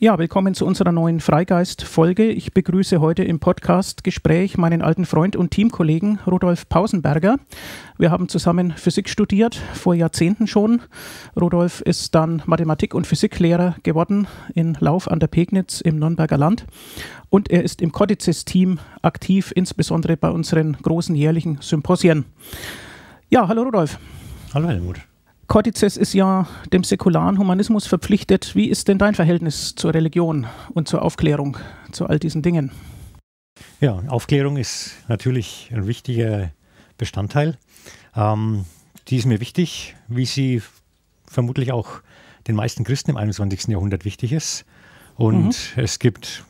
Ja, willkommen zu unserer neuen Freigeist-Folge. Ich begrüße heute im Podcast-Gespräch meinen alten Freund und Teamkollegen Rudolf Pausenberger. Wir haben zusammen Physik studiert, vor Jahrzehnten schon. Rudolf ist dann Mathematik- und Physiklehrer geworden in Lauf an der Pegnitz im Nürnberger Land. Und er ist im Codices-Team aktiv, insbesondere bei unseren großen jährlichen Symposien. Ja, hallo Rudolf. Hallo Helmut. Cortices ist ja dem säkularen Humanismus verpflichtet. Wie ist denn dein Verhältnis zur Religion und zur Aufklärung, zu all diesen Dingen? Ja, Aufklärung ist natürlich ein wichtiger Bestandteil. Ähm, die ist mir wichtig, wie sie vermutlich auch den meisten Christen im 21. Jahrhundert wichtig ist. Und mhm. es gibt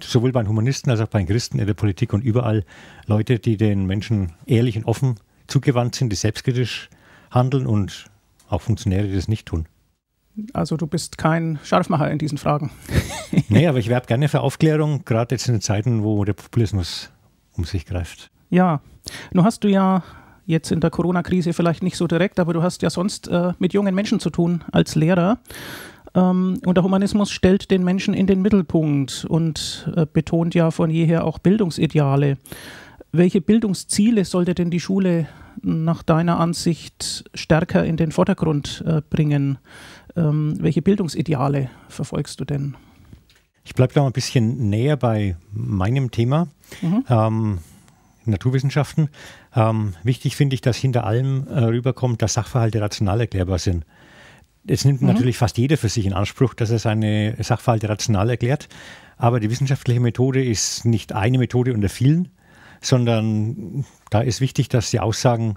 sowohl bei den Humanisten als auch bei den Christen in der Politik und überall Leute, die den Menschen ehrlich und offen zugewandt sind, die selbstkritisch handeln und auch Funktionäre, die das nicht tun. Also du bist kein Scharfmacher in diesen Fragen. nee, aber ich werbe gerne für Aufklärung, gerade jetzt in den Zeiten, wo der Populismus um sich greift. Ja, nun hast du ja jetzt in der Corona-Krise vielleicht nicht so direkt, aber du hast ja sonst äh, mit jungen Menschen zu tun als Lehrer. Ähm, und der Humanismus stellt den Menschen in den Mittelpunkt und äh, betont ja von jeher auch Bildungsideale welche Bildungsziele sollte denn die Schule nach deiner Ansicht stärker in den Vordergrund äh, bringen? Ähm, welche Bildungsideale verfolgst du denn? Ich bleibe da mal ein bisschen näher bei meinem Thema. Mhm. Ähm, Naturwissenschaften. Ähm, wichtig finde ich, dass hinter allem äh, rüberkommt, dass Sachverhalte rational erklärbar sind. Jetzt nimmt mhm. natürlich fast jeder für sich in Anspruch, dass er seine Sachverhalte rational erklärt. Aber die wissenschaftliche Methode ist nicht eine Methode unter vielen, sondern da ist wichtig, dass die Aussagen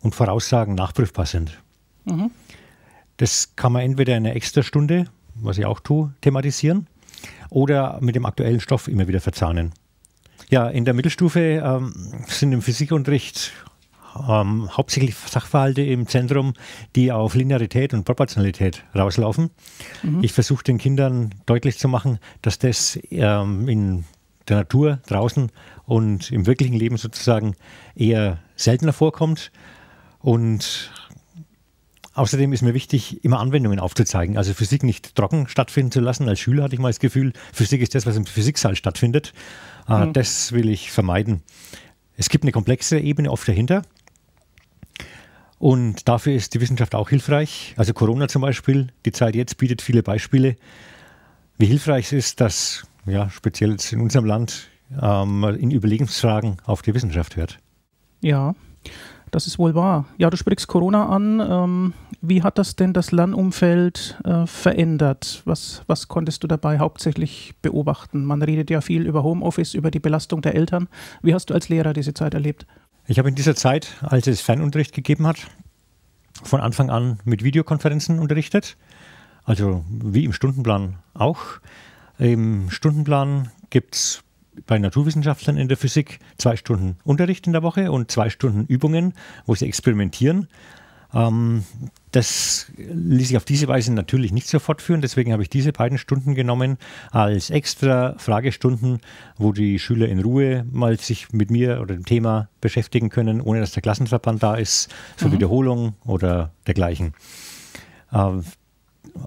und Voraussagen nachprüfbar sind. Mhm. Das kann man entweder in einer extra Stunde, was ich auch tue, thematisieren oder mit dem aktuellen Stoff immer wieder verzahnen. Ja, in der Mittelstufe ähm, sind im Physikunterricht ähm, hauptsächlich Sachverhalte im Zentrum, die auf Linearität und Proportionalität rauslaufen. Mhm. Ich versuche den Kindern deutlich zu machen, dass das ähm, in der Natur draußen und im wirklichen Leben sozusagen eher seltener vorkommt. Und Außerdem ist mir wichtig, immer Anwendungen aufzuzeigen. Also Physik nicht trocken stattfinden zu lassen. Als Schüler hatte ich mal das Gefühl, Physik ist das, was im Physiksaal stattfindet. Ah, mhm. Das will ich vermeiden. Es gibt eine komplexe Ebene oft dahinter. Und dafür ist die Wissenschaft auch hilfreich. Also Corona zum Beispiel, die Zeit jetzt bietet viele Beispiele, wie hilfreich es ist, dass ja, speziell jetzt in unserem Land ähm, in Überlegungsfragen auf die Wissenschaft hört. Ja, das ist wohl wahr. Ja, du sprichst Corona an. Ähm, wie hat das denn das Lernumfeld äh, verändert? Was, was konntest du dabei hauptsächlich beobachten? Man redet ja viel über Homeoffice, über die Belastung der Eltern. Wie hast du als Lehrer diese Zeit erlebt? Ich habe in dieser Zeit, als es Fernunterricht gegeben hat, von Anfang an mit Videokonferenzen unterrichtet. Also wie im Stundenplan auch. Im Stundenplan gibt es bei Naturwissenschaftlern in der Physik zwei Stunden Unterricht in der Woche und zwei Stunden Übungen, wo sie experimentieren. Ähm, das ließ sich auf diese Weise natürlich nicht so fortführen. Deswegen habe ich diese beiden Stunden genommen als extra Fragestunden, wo die Schüler in Ruhe mal sich mit mir oder dem Thema beschäftigen können, ohne dass der Klassenverband da ist, für mhm. Wiederholung oder dergleichen. Äh,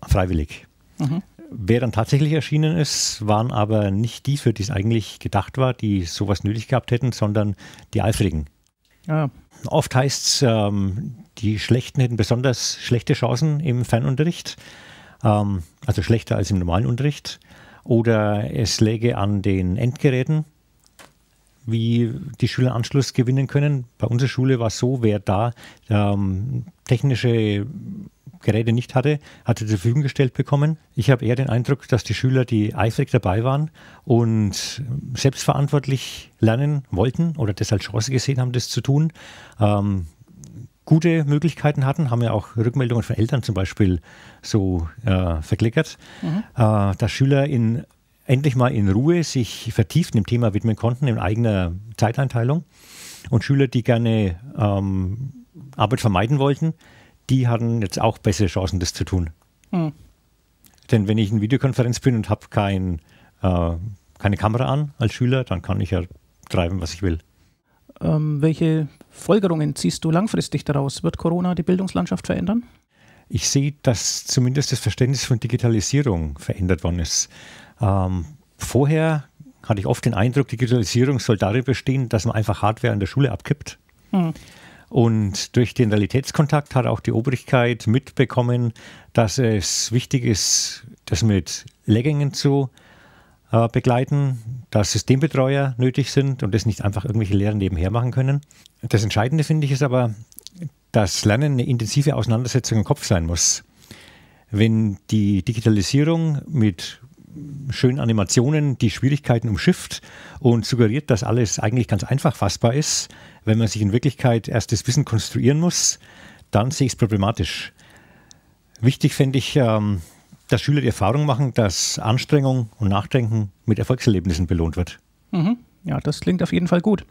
freiwillig. Mhm. Wer dann tatsächlich erschienen ist, waren aber nicht die, für die es eigentlich gedacht war, die sowas nötig gehabt hätten, sondern die Eifrigen. Ja. Ah. Oft heißt es, ähm, die Schlechten hätten besonders schlechte Chancen im Fernunterricht, ähm, also schlechter als im normalen Unterricht. Oder es läge an den Endgeräten, wie die Schüler Anschluss gewinnen können. Bei unserer Schule war es so, wer da ähm, technische Geräte nicht hatte, hatte er zur Verfügung gestellt bekommen. Ich habe eher den Eindruck, dass die Schüler, die eifrig dabei waren und selbstverantwortlich lernen wollten oder das als Chance gesehen haben, das zu tun, ähm, gute Möglichkeiten hatten, haben ja auch Rückmeldungen von Eltern zum Beispiel so äh, verklickert, mhm. äh, dass Schüler in, endlich mal in Ruhe sich vertieft dem Thema widmen konnten, in eigener Zeiteinteilung. Und Schüler, die gerne ähm, Arbeit vermeiden wollten, die haben jetzt auch bessere Chancen, das zu tun. Mhm. Denn wenn ich in Videokonferenz bin und habe kein, äh, keine Kamera an als Schüler, dann kann ich ja treiben, was ich will. Ähm, welche Folgerungen ziehst du langfristig daraus? Wird Corona die Bildungslandschaft verändern? Ich sehe, dass zumindest das Verständnis von Digitalisierung verändert worden ist. Ähm, vorher hatte ich oft den Eindruck, Digitalisierung soll darin bestehen, dass man einfach Hardware in der Schule abkippt. Mhm. Und durch den Realitätskontakt hat auch die Obrigkeit mitbekommen, dass es wichtig ist, das mit Leggingen zu äh, begleiten, dass Systembetreuer nötig sind und das nicht einfach irgendwelche Lehrer nebenher machen können. Das Entscheidende finde ich ist aber, dass Lernen eine intensive Auseinandersetzung im Kopf sein muss. Wenn die Digitalisierung mit schönen Animationen die Schwierigkeiten umschifft und suggeriert, dass alles eigentlich ganz einfach fassbar ist. Wenn man sich in Wirklichkeit erst das Wissen konstruieren muss, dann sehe ich es problematisch. Wichtig fände ich, ähm, dass Schüler die Erfahrung machen, dass Anstrengung und Nachdenken mit Erfolgserlebnissen belohnt wird. Mhm. Ja, das klingt auf jeden Fall gut.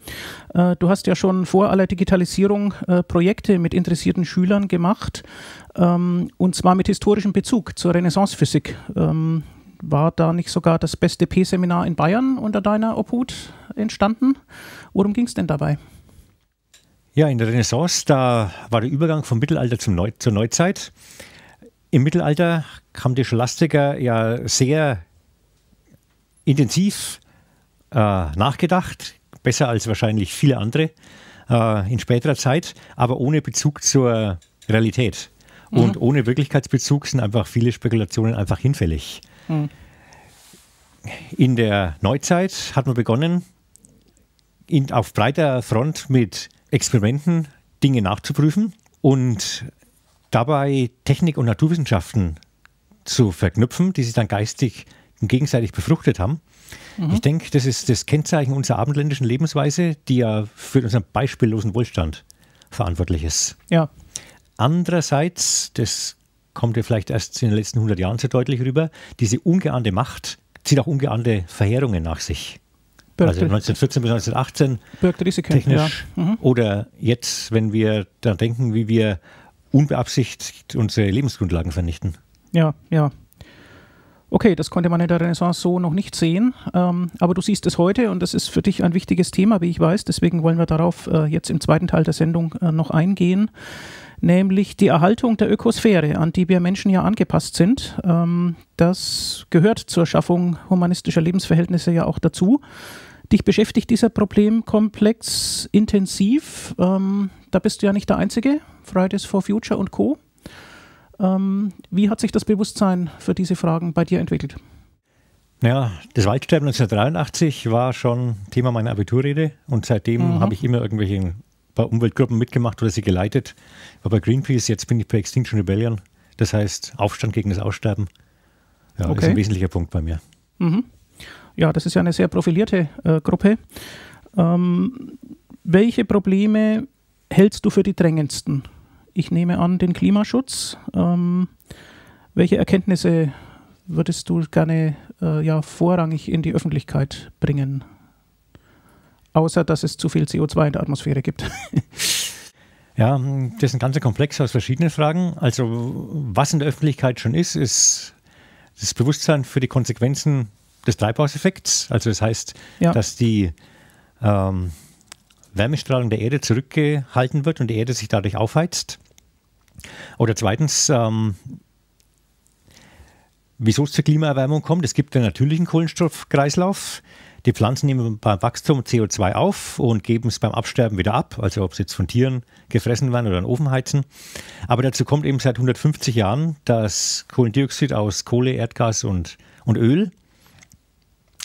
Äh, du hast ja schon vor aller Digitalisierung äh, Projekte mit interessierten Schülern gemacht, ähm, und zwar mit historischem Bezug zur Renaissancephysik. Ähm, war da nicht sogar das beste P-Seminar in Bayern unter deiner Obhut entstanden? Worum ging es denn dabei? Ja, in der Renaissance, da war der Übergang vom Mittelalter zum Neu zur Neuzeit. Im Mittelalter haben die Scholastiker ja sehr intensiv äh, nachgedacht, besser als wahrscheinlich viele andere äh, in späterer Zeit, aber ohne Bezug zur Realität. Und mhm. ohne Wirklichkeitsbezug sind einfach viele Spekulationen einfach hinfällig. Mhm. In der Neuzeit hat man begonnen, in, auf breiter Front mit Experimenten Dinge nachzuprüfen und dabei Technik und Naturwissenschaften zu verknüpfen, die sich dann geistig gegenseitig befruchtet haben. Mhm. Ich denke, das ist das Kennzeichen unserer abendländischen Lebensweise, die ja für unseren beispiellosen Wohlstand verantwortlich ist. Ja. Andererseits, das kommt ja vielleicht erst in den letzten 100 Jahren sehr deutlich rüber, diese ungeahnte Macht zieht auch ungeahnte Verheerungen nach sich. Birkte. Also 1914 bis 1918 Birkte Risiken, technisch. Ja. Mhm. Oder jetzt, wenn wir dann denken, wie wir unbeabsichtigt unsere Lebensgrundlagen vernichten. Ja, ja. Okay, das konnte man in der Renaissance so noch nicht sehen, ähm, aber du siehst es heute und das ist für dich ein wichtiges Thema, wie ich weiß. Deswegen wollen wir darauf äh, jetzt im zweiten Teil der Sendung äh, noch eingehen nämlich die Erhaltung der Ökosphäre, an die wir Menschen ja angepasst sind. Ähm, das gehört zur Schaffung humanistischer Lebensverhältnisse ja auch dazu. Dich beschäftigt dieser Problemkomplex intensiv. Ähm, da bist du ja nicht der Einzige, Fridays for Future und Co. Ähm, wie hat sich das Bewusstsein für diese Fragen bei dir entwickelt? Ja, das Waldsterben 1983 war schon Thema meiner Abiturrede und seitdem mhm. habe ich immer irgendwelchen bei Umweltgruppen mitgemacht oder sie geleitet. War bei Greenpeace, jetzt bin ich bei Extinction Rebellion. Das heißt Aufstand gegen das Aussterben. Ja, okay. ist ein wesentlicher Punkt bei mir. Mhm. Ja, das ist ja eine sehr profilierte äh, Gruppe. Ähm, welche Probleme hältst du für die drängendsten? Ich nehme an, den Klimaschutz. Ähm, welche Erkenntnisse würdest du gerne äh, ja, vorrangig in die Öffentlichkeit bringen? außer dass es zu viel CO2 in der Atmosphäre gibt. ja, das ist ein ganzer Komplex aus verschiedenen Fragen. Also was in der Öffentlichkeit schon ist, ist das Bewusstsein für die Konsequenzen des Treibhauseffekts. Also das heißt, ja. dass die ähm, Wärmestrahlung der Erde zurückgehalten wird und die Erde sich dadurch aufheizt. Oder zweitens, ähm, wieso es zur Klimaerwärmung kommt. Es gibt den natürlichen Kohlenstoffkreislauf, die Pflanzen nehmen beim Wachstum CO2 auf und geben es beim Absterben wieder ab, also ob sie jetzt von Tieren gefressen werden oder in Ofen heizen. Aber dazu kommt eben seit 150 Jahren das Kohlendioxid aus Kohle, Erdgas und, und Öl.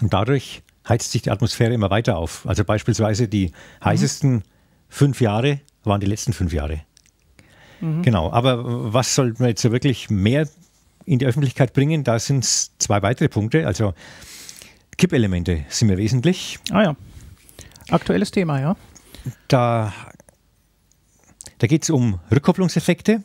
Und dadurch heizt sich die Atmosphäre immer weiter auf. Also beispielsweise die mhm. heißesten fünf Jahre waren die letzten fünf Jahre. Mhm. Genau, aber was sollten wir jetzt wirklich mehr in die Öffentlichkeit bringen? Da sind es zwei weitere Punkte. Also Kippelemente sind mir wesentlich. Ah ja. Aktuelles Thema, ja. Da, da geht es um Rückkopplungseffekte,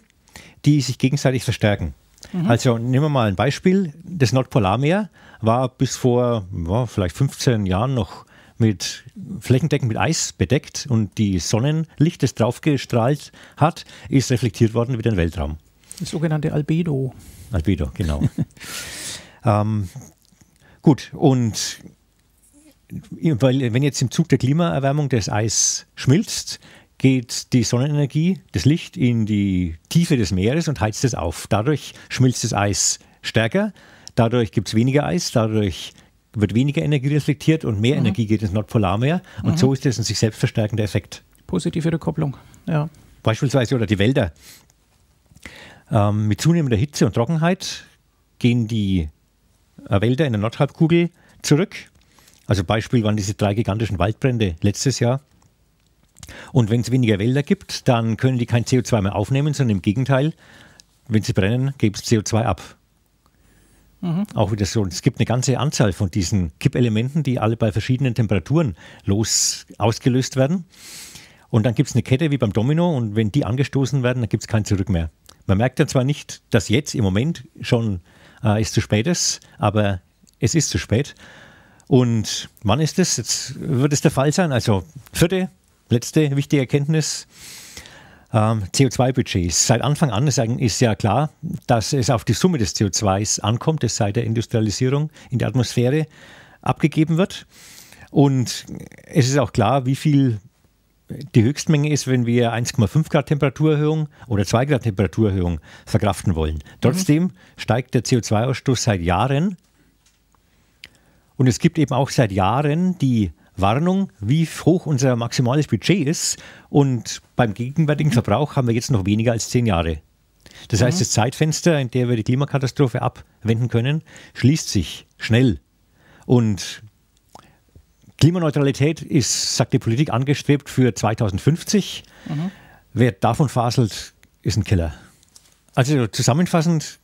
die sich gegenseitig verstärken. Mhm. Also nehmen wir mal ein Beispiel. Das Nordpolarmeer war bis vor ja, vielleicht 15 Jahren noch mit flächendeckend mit Eis bedeckt und die Sonnenlicht, das draufgestrahlt hat, ist reflektiert worden wieder in den Weltraum. Das sogenannte Albedo. Albedo, genau. ähm, Gut, und weil, wenn jetzt im Zug der Klimaerwärmung das Eis schmilzt, geht die Sonnenenergie, das Licht, in die Tiefe des Meeres und heizt es auf. Dadurch schmilzt das Eis stärker, dadurch gibt es weniger Eis, dadurch wird weniger Energie reflektiert und mehr mhm. Energie geht ins Nordpolarmeer. Und mhm. so ist das ein sich selbst verstärkender Effekt. Positive Rückkopplung, ja. Beispielsweise oder die Wälder. Ähm, mit zunehmender Hitze und Trockenheit gehen die äh, Wälder in der Nordhalbkugel zurück. Also Beispiel waren diese drei gigantischen Waldbrände letztes Jahr. Und wenn es weniger Wälder gibt, dann können die kein CO2 mehr aufnehmen, sondern im Gegenteil, wenn sie brennen, geben sie CO2 ab. Mhm. Auch wieder so. Es gibt eine ganze Anzahl von diesen Kippelementen, die alle bei verschiedenen Temperaturen los ausgelöst werden. Und dann gibt es eine Kette wie beim Domino und wenn die angestoßen werden, dann gibt es kein Zurück mehr. Man merkt dann zwar nicht, dass jetzt im Moment schon äh, ist zu spät ist, aber es ist zu spät. Und wann ist es? Jetzt wird es der Fall sein. Also vierte, letzte wichtige Erkenntnis. Ähm, CO2-Budgets. Seit Anfang an ist ja klar, dass es auf die Summe des CO2s ankommt, das seit der Industrialisierung in der Atmosphäre abgegeben wird. Und es ist auch klar, wie viel die Höchstmenge ist, wenn wir 1,5 Grad Temperaturerhöhung oder 2 Grad Temperaturerhöhung verkraften wollen. Mhm. Trotzdem mhm. steigt der CO2-Ausstoß seit Jahren. Und es gibt eben auch seit Jahren die Warnung, wie hoch unser maximales Budget ist. Und beim gegenwärtigen Verbrauch haben wir jetzt noch weniger als zehn Jahre. Das heißt, mhm. das Zeitfenster, in dem wir die Klimakatastrophe abwenden können, schließt sich schnell. Und Klimaneutralität ist, sagt die Politik, angestrebt für 2050. Mhm. Wer davon faselt, ist ein Killer. Also zusammenfassend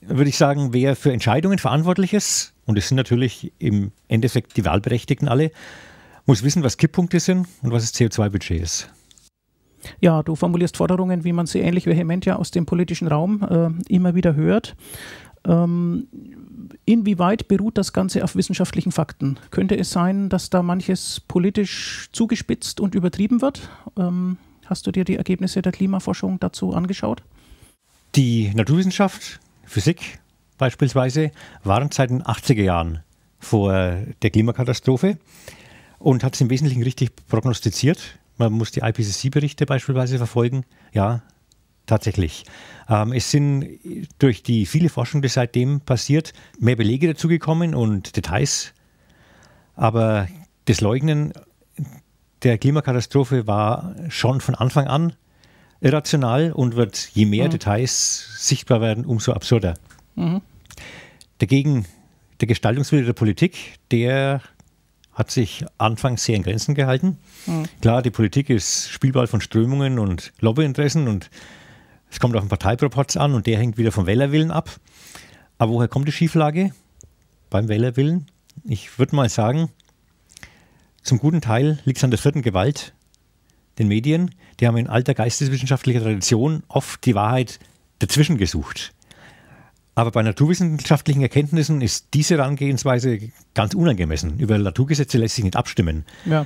würde ich sagen, wer für Entscheidungen verantwortlich ist, und es sind natürlich im Endeffekt die Wahlberechtigten alle, muss wissen, was Kipppunkte sind und was das CO2-Budget ist. Ja, du formulierst Forderungen, wie man sie ähnlich vehement ja aus dem politischen Raum äh, immer wieder hört. Ähm, Inwieweit beruht das Ganze auf wissenschaftlichen Fakten? Könnte es sein, dass da manches politisch zugespitzt und übertrieben wird? Ähm, hast du dir die Ergebnisse der Klimaforschung dazu angeschaut? Die Naturwissenschaft, Physik beispielsweise, waren seit den 80er Jahren vor der Klimakatastrophe und hat es im Wesentlichen richtig prognostiziert. Man muss die IPCC-Berichte beispielsweise verfolgen. Ja, tatsächlich. Ähm, es sind durch die viele Forschung, die seitdem passiert, mehr Belege dazugekommen und Details. Aber das Leugnen der Klimakatastrophe war schon von Anfang an irrational und wird, je mehr mhm. Details sichtbar werden, umso absurder. Mhm. Dagegen der Gestaltungswille der Politik, der hat sich anfangs sehr in Grenzen gehalten. Mhm. Klar, die Politik ist Spielball von Strömungen und Lobbyinteressen und es kommt auf den Parteiproporz an und der hängt wieder vom Wählerwillen ab. Aber woher kommt die Schieflage beim Wählerwillen? Ich würde mal sagen, zum guten Teil liegt es an der vierten Gewalt, den Medien. Die haben in alter geisteswissenschaftlicher Tradition oft die Wahrheit dazwischen gesucht. Aber bei naturwissenschaftlichen Erkenntnissen ist diese Herangehensweise ganz unangemessen. Über Naturgesetze lässt sich nicht abstimmen. Ja.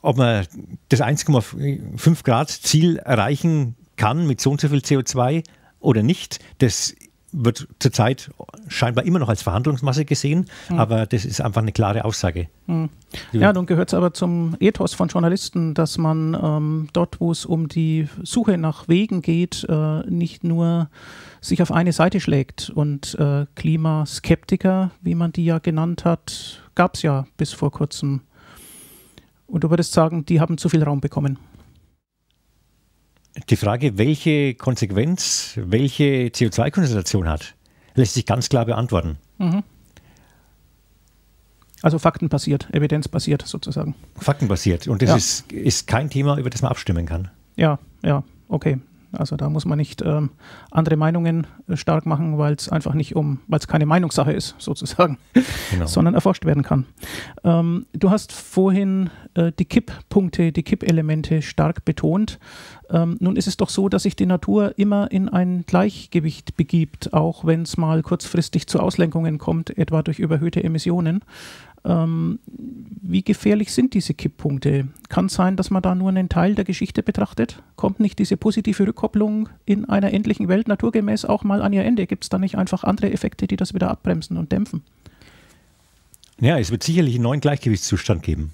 Ob man das 1,5 Grad Ziel erreichen kann mit so und so viel CO2 oder nicht. Das wird zurzeit scheinbar immer noch als Verhandlungsmasse gesehen, mhm. aber das ist einfach eine klare Aussage. Mhm. Ja, nun gehört es aber zum Ethos von Journalisten, dass man ähm, dort, wo es um die Suche nach Wegen geht, äh, nicht nur sich auf eine Seite schlägt. Und äh, Klimaskeptiker, wie man die ja genannt hat, gab es ja bis vor kurzem. Und du würdest sagen, die haben zu viel Raum bekommen die Frage, welche Konsequenz, welche CO2-Konzentration hat, lässt sich ganz klar beantworten. Mhm. Also faktenbasiert, evidenzbasiert sozusagen. Faktenbasiert. Und das ja. ist, ist kein Thema, über das man abstimmen kann. Ja, ja, okay. Also da muss man nicht ähm, andere Meinungen äh, stark machen, weil es einfach nicht um, weil es keine Meinungssache ist, sozusagen, genau. sondern erforscht werden kann. Ähm, du hast vorhin äh, die Kipppunkte, die Kippelemente stark betont. Ähm, nun ist es doch so, dass sich die Natur immer in ein Gleichgewicht begibt, auch wenn es mal kurzfristig zu Auslenkungen kommt, etwa durch überhöhte Emissionen. Ähm, wie gefährlich sind diese Kipppunkte? Kann es sein, dass man da nur einen Teil der Geschichte betrachtet? Kommt nicht diese positive Rückkopplung in einer endlichen Welt naturgemäß auch mal an ihr Ende? Gibt es da nicht einfach andere Effekte, die das wieder abbremsen und dämpfen? Ja, es wird sicherlich einen neuen Gleichgewichtszustand geben.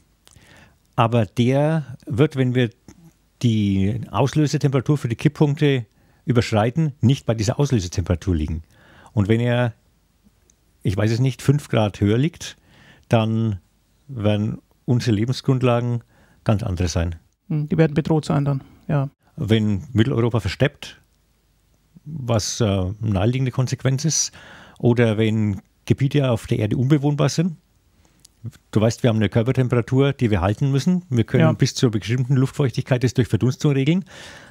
Aber der wird, wenn wir die Auslösetemperatur für die Kipppunkte überschreiten, nicht bei dieser Auslösetemperatur liegen. Und wenn er, ich weiß es nicht, 5 Grad höher liegt, dann werden unsere Lebensgrundlagen ganz andere sein. Hm, die werden bedroht sein dann, ja. Wenn Mitteleuropa versteppt, was äh, naheliegende Konsequenz ist, oder wenn Gebiete auf der Erde unbewohnbar sind, du weißt, wir haben eine Körpertemperatur, die wir halten müssen. Wir können ja. bis zur bestimmten Luftfeuchtigkeit das durch Verdunstung regeln.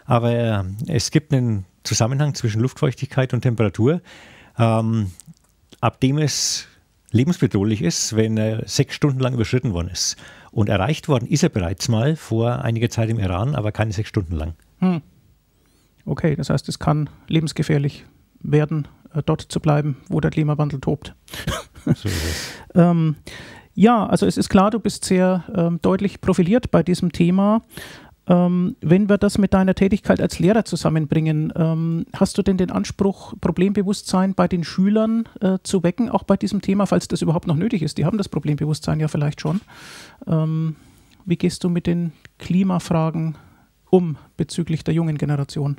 Aber äh, es gibt einen Zusammenhang zwischen Luftfeuchtigkeit und Temperatur, ähm, ab dem es lebensbedrohlich ist, wenn er sechs Stunden lang überschritten worden ist. Und erreicht worden ist er bereits mal vor einiger Zeit im Iran, aber keine sechs Stunden lang. Hm. Okay, das heißt, es kann lebensgefährlich werden, äh, dort zu bleiben, wo der Klimawandel tobt. So ähm, ja, also es ist klar, du bist sehr ähm, deutlich profiliert bei diesem Thema. Ähm, wenn wir das mit deiner Tätigkeit als Lehrer zusammenbringen, ähm, hast du denn den Anspruch, Problembewusstsein bei den Schülern äh, zu wecken, auch bei diesem Thema, falls das überhaupt noch nötig ist? Die haben das Problembewusstsein ja vielleicht schon. Ähm, wie gehst du mit den Klimafragen um bezüglich der jungen Generation?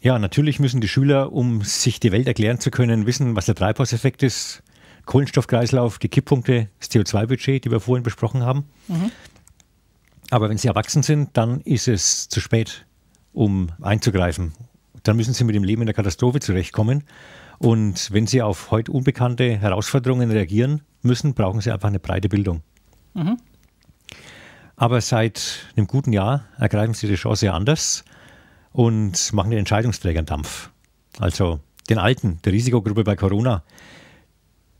Ja, natürlich müssen die Schüler, um sich die Welt erklären zu können, wissen, was der Treibhauseffekt ist, Kohlenstoffkreislauf, die Kipppunkte, das CO2-Budget, die wir vorhin besprochen haben. Mhm. Aber wenn sie erwachsen sind, dann ist es zu spät, um einzugreifen. Dann müssen sie mit dem Leben in der Katastrophe zurechtkommen. Und wenn sie auf heute unbekannte Herausforderungen reagieren müssen, brauchen sie einfach eine breite Bildung. Mhm. Aber seit einem guten Jahr ergreifen sie die Chance anders und machen den Entscheidungsträgern Dampf. Also den Alten, der Risikogruppe bei Corona,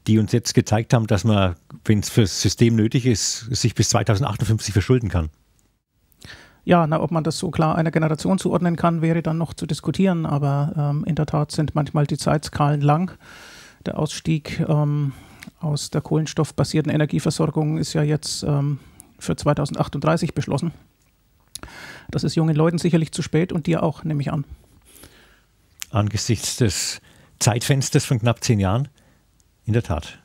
die uns jetzt gezeigt haben, dass man, wenn es fürs System nötig ist, sich bis 2058 verschulden kann. Ja, na, ob man das so klar einer Generation zuordnen kann, wäre dann noch zu diskutieren, aber ähm, in der Tat sind manchmal die Zeitskalen lang. Der Ausstieg ähm, aus der kohlenstoffbasierten Energieversorgung ist ja jetzt ähm, für 2038 beschlossen. Das ist jungen Leuten sicherlich zu spät und dir auch, nehme ich an. Angesichts des Zeitfensters von knapp zehn Jahren, in der Tat.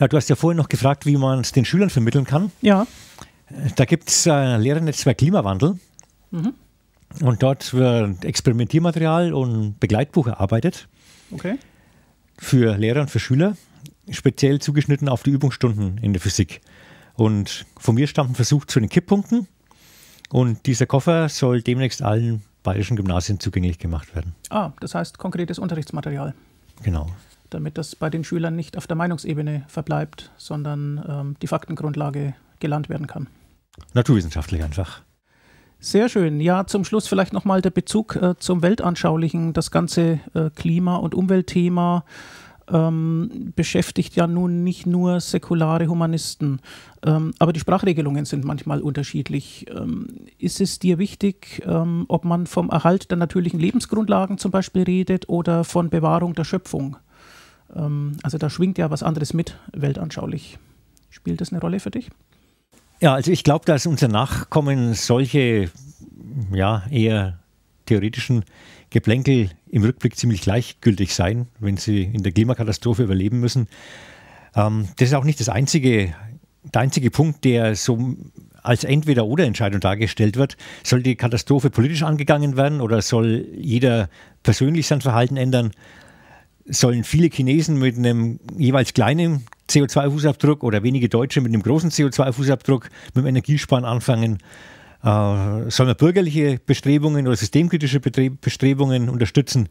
Ja, du hast ja vorhin noch gefragt, wie man es den Schülern vermitteln kann. Ja. Da gibt es ein äh, Lehrernetzwerk Klimawandel. Mhm. Und dort wird Experimentiermaterial und Begleitbuch erarbeitet. Okay. Für Lehrer und für Schüler, speziell zugeschnitten auf die Übungsstunden in der Physik. Und von mir stammt ein Versuch zu den Kipppunkten. Und dieser Koffer soll demnächst allen bayerischen Gymnasien zugänglich gemacht werden. Ah, das heißt konkretes Unterrichtsmaterial. Genau. Damit das bei den Schülern nicht auf der Meinungsebene verbleibt, sondern ähm, die Faktengrundlage gelernt werden kann. Naturwissenschaftlich einfach. Sehr schön. Ja, zum Schluss vielleicht nochmal der Bezug äh, zum Weltanschaulichen. Das ganze äh, Klima- und Umweltthema ähm, beschäftigt ja nun nicht nur säkulare Humanisten, ähm, aber die Sprachregelungen sind manchmal unterschiedlich. Ähm, ist es dir wichtig, ähm, ob man vom Erhalt der natürlichen Lebensgrundlagen zum Beispiel redet oder von Bewahrung der Schöpfung? Ähm, also da schwingt ja was anderes mit, weltanschaulich. Spielt das eine Rolle für dich? Ja, also ich glaube, dass unsere Nachkommen solche ja, eher theoretischen Geplänkel im Rückblick ziemlich gleichgültig sein, wenn sie in der Klimakatastrophe überleben müssen. Ähm, das ist auch nicht das einzige, der einzige Punkt, der so als Entweder-Oder-Entscheidung dargestellt wird. Soll die Katastrophe politisch angegangen werden oder soll jeder persönlich sein Verhalten ändern? Sollen viele Chinesen mit einem jeweils kleinen CO2-Fußabdruck oder wenige Deutsche mit einem großen CO2-Fußabdruck mit dem Energiesparen anfangen. Äh, soll man bürgerliche Bestrebungen oder systemkritische Betreb Bestrebungen unterstützen?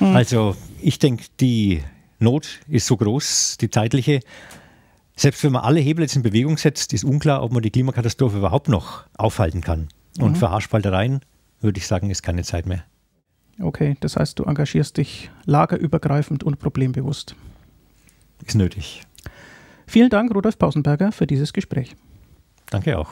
Mhm. Also ich denke, die Not ist so groß, die zeitliche. Selbst wenn man alle Hebel jetzt in Bewegung setzt, ist unklar, ob man die Klimakatastrophe überhaupt noch aufhalten kann. Und für mhm. Haarspaltereien würde ich sagen, ist keine Zeit mehr. Okay, das heißt, du engagierst dich lagerübergreifend und problembewusst. Ist nötig. Vielen Dank, Rudolf Pausenberger, für dieses Gespräch. Danke auch.